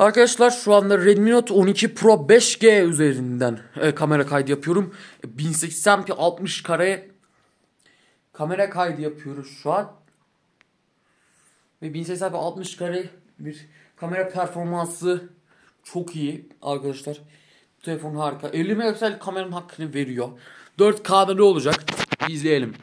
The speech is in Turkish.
Arkadaşlar şu anda Redmi Note 12 Pro 5G üzerinden e, kamera kaydı yapıyorum. 1080p e, 60 kare kamera kaydı yapıyoruz şu an. Ve 1080p 60 kare bir kamera performansı çok iyi arkadaşlar. telefon harika. 50 megapiksel kameranın hakkını veriyor. 4K'da ne olacak? Bir izleyelim.